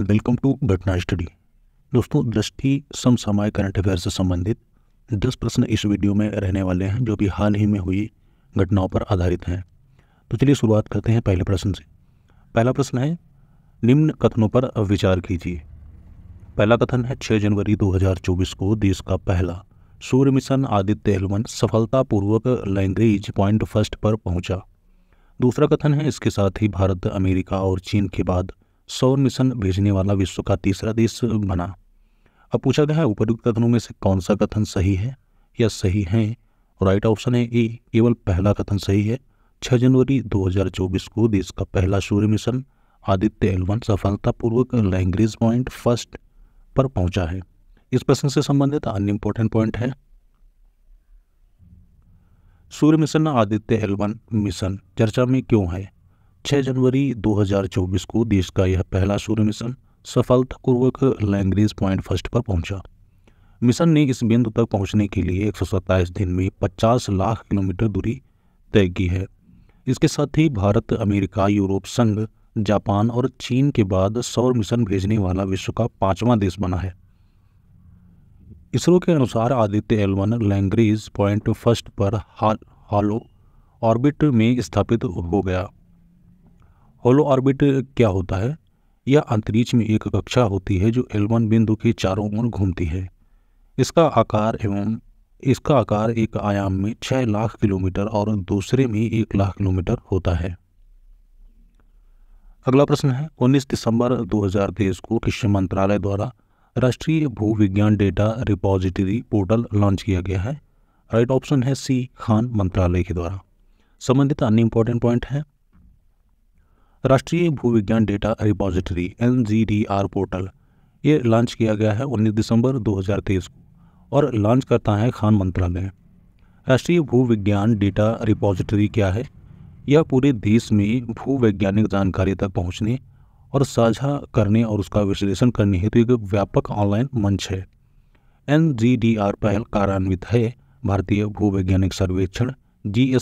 welcome to घटना study दोस्तों दृष्टि समसामय करंट अफेयर से संबंधित दस प्रश्न इस वीडियो में रहने वाले हैं जो कि हाल ही में हुई घटनाओं पर आधारित हैं तो चलिए शुरुआत करते हैं पहले प्रश्न से पहला प्रश्न है निम्न कथनों पर विचार कीजिए पहला कथन है 6 जनवरी 2024 को देश का पहला सूर्य मिशन आदित्य हेलमन सफलतापूर्वक लैंग्रेज पॉइंट फर्स्ट पर पहुंचा दूसरा कथन है इसके साथ ही भारत अमेरिका और चीन के बाद सौर मिशन भेजने वाला विश्व का तीसरा देश बना अब पूछा गया है उपयुक्त कथनों में से कौन सा कथन सही है या सही है राइट ऑप्शन है ए केवल पहला कथन सही है 6 जनवरी 2024 को देश का पहला सूर्य मिशन आदित्य एलवन सफलतापूर्वक लैंग्रेज पॉइंट फर्स्ट पर पहुंचा है इस प्रश्न से संबंधित अन्य इंपॉर्टेंट पॉइंट है सूर्य मिशन आदित्य एलवन मिशन चर्चा में क्यों है 6 जनवरी 2024 को देश का यह पहला सूर्य मिशन सफलतापूर्वक लैंग्रेज पॉइंट फर्स्ट पर पहुंचा मिशन ने इस बिंदु तक पहुंचने के लिए एक दिन में 50 लाख किलोमीटर दूरी तय की है इसके साथ ही भारत अमेरिका यूरोप संघ जापान और चीन के बाद सौर मिशन भेजने वाला विश्व का पांचवा देश बना है इसरो के अनुसार Aditya L one Lagrange point first पर हाल हालो ऑर्बिट में स्थापित हो गया होलो ऑर्बिट क्या होता है यह अंतरिक्ष में एक कक्षा होती है जो L1 बिंदु के चारों ओर घूमती है इसका आकार एवं इसका आकार एक आयाम में छः लाख किलोमीटर और दूसरे में एक लाख किलोमीटर होता है अगला प्रश्न है 19 दिसंबर 2023 को कृषि मंत्रालय द्वारा राष्ट्रीय भूविज्ञान डेटा रिपोजिटरी पोर्टल लॉन्च किया गया है राइट ऑप्शन है सी खान मंत्रालय के द्वारा संबंधित अन्य इंपॉर्टेंट पॉइंट है राष्ट्रीय भूविज्ञान डेटा रिपोजिटरी एन पोर्टल ये लॉन्च किया गया है 19 दिसंबर 2023 को और लॉन्च करता है खान मंत्रालय राष्ट्रीय भूविज्ञान डेटा रिपोजिटरी क्या है यह पूरे देश में भूवैज्ञानिक जानकारी तक पहुंचने और साझा करने और उसका विश्लेषण करने हेतु एक व्यापक ऑनलाइन मंच है एन पहल कार्यान्वित है भारतीय भूवैज्ञानिक सर्वेक्षण जी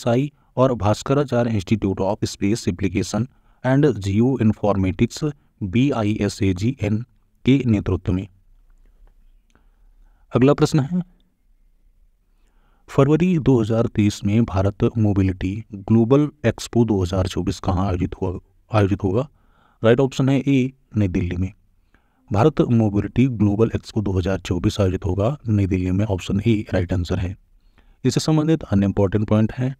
और Bhaskaracharya institute of space application and geo informatics B I S A G N के नेतृत्व में अगला प्रश्न है फरवरी 2023 में भारत मोबिलिटी ग्लोबल एक्सपो 2024 कहाँ आयोजित हुआ आयोजित होगा राइट ऑप्शन है ए नई दिल्ली में भारत मोबिलिटी ग्लोबल एक्सपो 2024 आयोजित होगा नई दिल्ली में ऑप्शन ए राइट आंसर है इससे संबंधित अन्य इंपॉर्टेंट पॉइंट है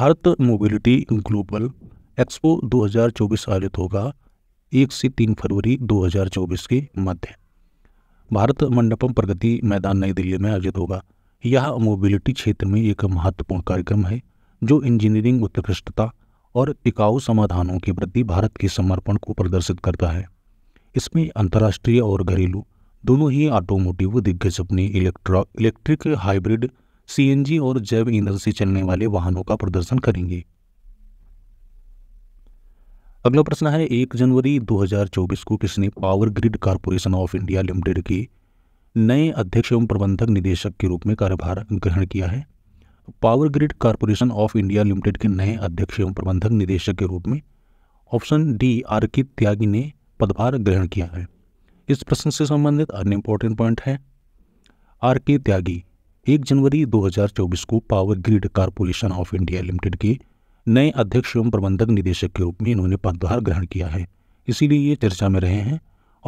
भारत मोबिलिटी ग्लोबल एक्सपो 2024 आयोजित होगा एक से तीन फरवरी 2024 के मध्य भारत मंडपम प्रगति मैदान नई दिल्ली में आयोजित होगा यह मोबिलिटी क्षेत्र में एक महत्वपूर्ण कार्यक्रम है जो इंजीनियरिंग उत्कृष्टता और टिकाऊ समाधानों के प्रति भारत के समर्पण को प्रदर्शित करता है इसमें अंतर्राष्ट्रीय और घरेलू दोनों ही ऑटोमोटिव दिग्गज अपने इलेक्ट्रिक हाइब्रिड सीएनजी और जैव ईंधन से चलने वाले वाहनों का प्रदर्शन करेंगे अगला प्रश्न है एक जनवरी 2024 को किसने power grid corporation of India limited के नए अध्यक्ष एवं प्रबंधक निदेशक के रूप में कार्यभार ग्रहण किया है power grid corporation of India limited के नए अध्यक्ष एवं प्रबंधक निदेशक के रूप में ऑप्शन डी आर के त्यागी ने पदभार ग्रहण किया है इस प्रश्न से संबंधित अन्य इंपॉर्टेंट पॉइंट है आर के त्यागी एक जनवरी 2024 को power grid corporation of India limited के नए अध्यक्ष एवं प्रबंधक निदेशक के रूप में इन्होंने पदभार ग्रहण किया है इसीलिए ये चर्चा में रहे हैं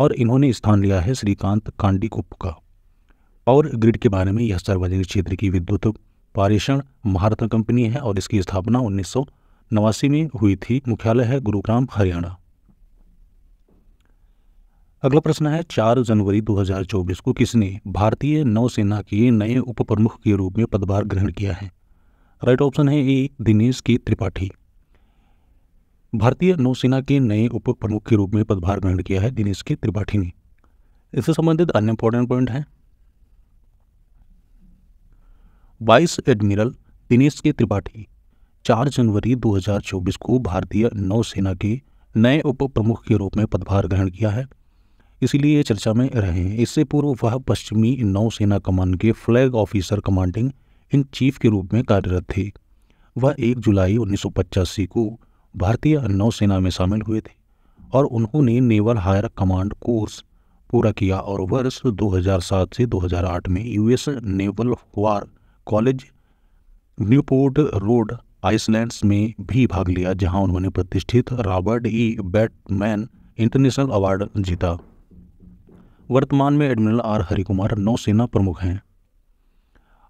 और इन्होंने स्थान लिया है श्रीकांत कांडी का पावर ग्रिड के बारे में यह सार्वजनिक क्षेत्र की विद्युत पारेषण महारत्न कंपनी है और इसकी स्थापना उन्नीस में हुई थी मुख्यालय है गुरुग्राम हरियाणा अगला प्रश्न है 4 जनवरी 2024 को किसने भारतीय नौसेना के नए उप प्रमुख के रूप में पदभार ग्रहण किया है राइट ऑप्शन है ए दिनेश के त्रिपाठी भारतीय नौसेना के नए उप प्रमुख के रूप में पदभार ग्रहण किया है दिनेश के त्रिपाठी ने इससे संबंधित अन्य इंपॉर्टेंट पॉइंट है vice admiral Dinesh K Tripathi 4 जनवरी 2024 को भारतीय नौसेना के नए उप प्रमुख के रूप में पदभार ग्रहण किया है इसीलिए चर्चा में रहे हैं इससे पूर्व वह पश्चिमी नौसेना कमान के flag officer commanding in chief के रूप में कार्यरत थे वह 1 जुलाई उन्नीस को भारतीय नौसेना में शामिल हुए थे और उन्होंने नेवल हायर कमांड कोर्स पूरा किया और वर्ष 2007 से 2008 में US naval war college Newport Rhode Islands में भी भाग लिया जहां उन्होंने प्रतिष्ठित Robert E Bateman international award जीता वर्तमान में एडमिरल आर हरिकुमार नौसेना प्रमुख हैं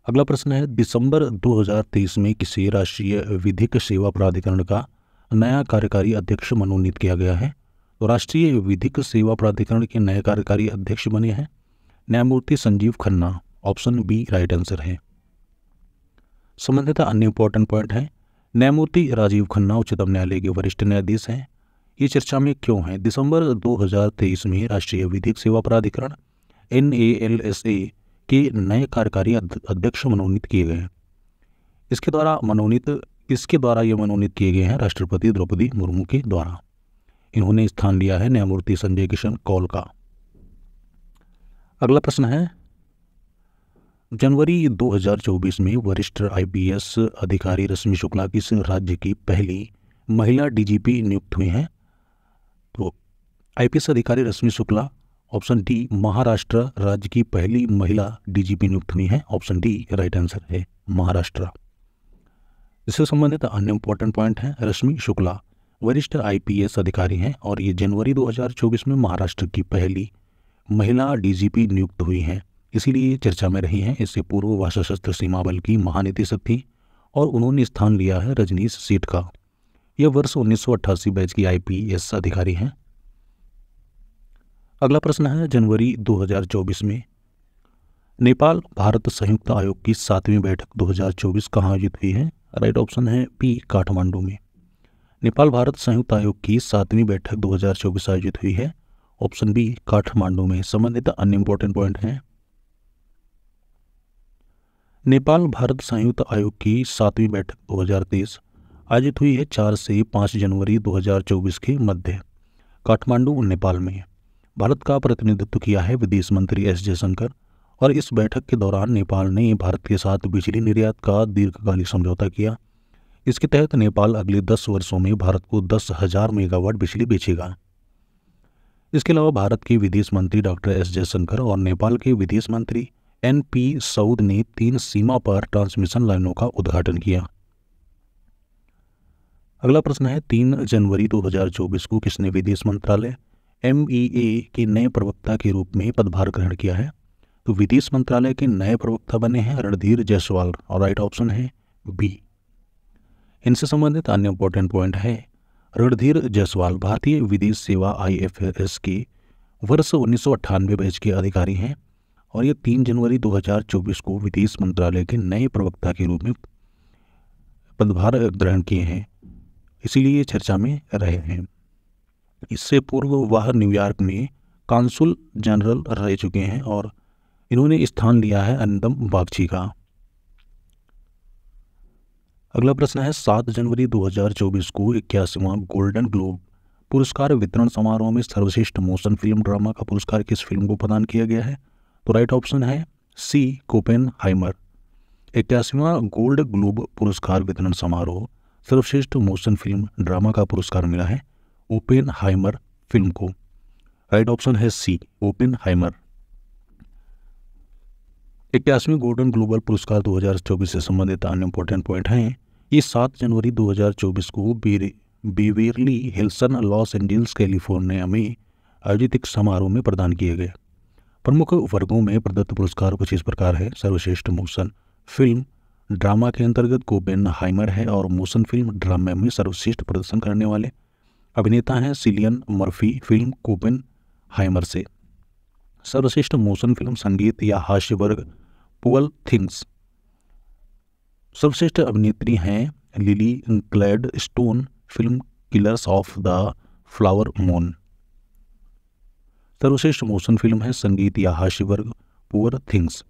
अगला प्रश्न है दिसंबर 2023 में किसी राष्ट्रीय विधिक सेवा प्राधिकरण का नया कार्यकारी अध्यक्ष मनोनीत किया गया है तो राष्ट्रीय विधिक सेवा प्राधिकरण के नए कार्यकारी अध्यक्ष बने हैं न्यायमूर्ति Sanjiv Khanna option B right answer है संबंधित अन्य इंपॉर्टेंट पॉइंट है न्यायमूर्ति राजीव खन्ना उच्चतम न्यायालय के वरिष्ठ न्यायाधीश हैं ये चर्चा में क्यों है दिसंबर 2023 में राष्ट्रीय विधिक सेवा प्राधिकरण एन के नए कार्यकारी अध्यक्ष मनोनीत किए गए हैं इसके द्वारा मनोनीत इसके द्वारा ये मनोनीत किए गए हैं राष्ट्रपति द्रौपदी मुर्मू के द्वारा इन्होंने स्थान लिया है न्यायमूर्ति संजय किशन कौल का अगला प्रश्न है जनवरी 2024 में वरिष्ठ आईपीएस अधिकारी रश्मि शुक्ला किस राज्य की पहली महिला डीजीपी नियुक्त हुई हैं तो आईपीएस अधिकारी रश्मि शुक्ला ऑप्शन डी महाराष्ट्र राज्य की पहली महिला डीजीपी नियुक्त हुई है ऑप्शन डी राइट आंसर है महाराष्ट्र इससे संबंधित अन्य इंपॉर्टेंट पॉइंट है रश्मि शुक्ला वरिष्ठ आईपीएस अधिकारी हैं और ये जनवरी 2024 में महाराष्ट्र की पहली महिला डीजीपी नियुक्त हुई हैं इसीलिए चर्चा में रही हैं इससे पूर्व सशस्त्र सीमा बल की महानिदेशक थी और उन्होंने स्थान लिया है रजनीश सीट का यह वर्ष उन्नीस बैच की आईपीएस अधिकारी हैं अगला प्रश्न है जनवरी 2024 में नेपाल भारत संयुक्त आयोग की सातवीं बैठक 2024 कहाँ आयोजित हुई है राइट ऑप्शन है पी काठमांडू में नेपाल भारत संयुक्त आयोग की सातवीं बैठक 2024 आयोजित हुई है ऑप्शन बी काठमांडू में संबंधित अन्य इंपॉर्टेंट पॉइंट हैं नेपाल भारत संयुक्त आयोग की सातवीं बैठक 2023 आयोजित हुई है चार से पाँच जनवरी 2024 के मध्य काठमांडू नेपाल में भारत का प्रतिनिधित्व किया है विदेश मंत्री एस जयशंकर और इस बैठक के दौरान नेपाल ने भारत के साथ बिजली निर्यात का दीर्घकालिक समझौता किया इसके तहत नेपाल अगले दस वर्षों में भारत को दस हजार मेगावाट बिजली बेचेगा इसके अलावा भारत के विदेश मंत्री डॉक्टर एस जयशंकर और नेपाल के विदेश मंत्री एन पी सऊद ने तीन सीमा पर ट्रांसमिशन लाइनों का उद्घाटन किया अगला प्रश्न है तीन जनवरी 2024 को किसने विदेश मंत्रालय एम e e के नए प्रवक्ता के रूप में पदभार ग्रहण किया है तो विदेश मंत्रालय के नए प्रवक्ता बने हैं रणधीर जायसवाल और राइट ऑप्शन है बी इनसे संबंधित अन्य इंपॉर्टेंट पॉइंट है रणधीर जायसवाल भारतीय विदेश सेवा आईएफएस के वर्ष उन्नीस बैच के अधिकारी हैं और ये तीन जनवरी 2024 को विदेश मंत्रालय के नए प्रवक्ता के रूप में पदभार ग्रहण किए हैं इसीलिए चर्चा में रहे हैं इससे पूर्व वह न्यूयॉर्क में कौंसुल जनरल रह चुके हैं और इन्होंने स्थान लिया है अनंतम बागची का अगला प्रश्न है सात जनवरी 2024 को इक्यासीवा गोल्डन ग्लोब पुरस्कार वितरण समारोह में सर्वश्रेष्ठ मोशन फिल्म ड्रामा का पुरस्कार किस फिल्म को प्रदान किया गया है तो राइट ऑप्शन है सी कोपेन हाइमर इक्यासीवा गोल्ड ग्लोब पुरस्कार वितरण समारोह सर्वश्रेष्ठ मोशन फिल्म ड्रामा का पुरस्कार मिला है ओपेन हाइमर फिल्म को राइट ऑप्शन है सी ओपेन हाइमर इक्यासवीं गोल्डन ग्लोबल पुरस्कार 2024 से संबंधित अन्य इंपॉर्टेंट पॉइंट हैं ये सात जनवरी 2024 को Beverly Hills Los Angeles California में आयोजित एक समारोह में प्रदान किए गए प्रमुख वर्गों में प्रदत्त पुरस्कार कुछ इस प्रकार है सर्वश्रेष्ठ मोशन फिल्म ड्रामा के अंतर्गत कोबेन हाइमर है और मोशन फिल्म ड्रामे में सर्वश्रेष्ठ प्रदर्शन करने वाले अभिनेता हैं Cillian Murphy film Oppenheimer से सर्वश्रेष्ठ मोशन फिल्म संगीत या हास्य वर्ग पुअल थिंग्स सर्वश्रेष्ठ अभिनेत्री हैं Lily Gladstone film killers of the flower moon सर्वश्रेष्ठ मोशन फिल्म है संगीत या हास्य वर्ग पुअर थिंग्स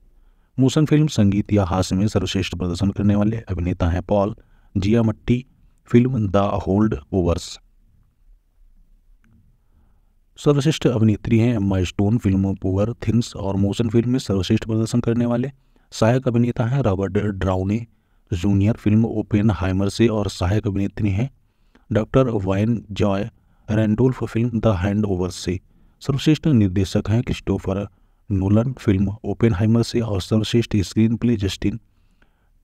मोशन फिल्म संगीत या हास्य में सर्वश्रेष्ठ प्रदर्शन करने वाले अभिनेता हैं Paul Giamatti film the Holdovers सर्वश्रेष्ठ अभिनेत्री हैं एम्मा स्टोन फिल्मों पुअर थिंग्स और मोशन फिल्म में सर्वश्रेष्ठ प्रदर्शन करने वाले सहायक अभिनेता हैं Robert Downey Junior film Oppenheimer से और सहायक अभिनेत्री हैं डॉक्टर वाइन Joy Randolph film the hand over से सर्वश्रेष्ठ निर्देशक हैं Christopher Nolan film Oppenheimer से और सर्वश्रेष्ठ स्क्रीन प्ले जस्टिन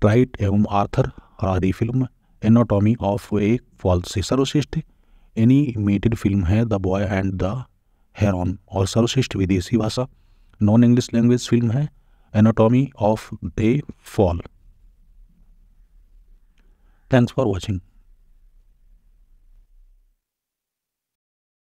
ट्राइट एवं Arthur Harari film anatomy of A fall से सर्वश्रेष्ठ एनिमेटेड फिल्म है the boy and the heron और सर्वश्रेष्ठ विदेशी भाषा नॉन इंग्लिश लैंग्वेज फिल्म है anatomy of the fall thanks for watching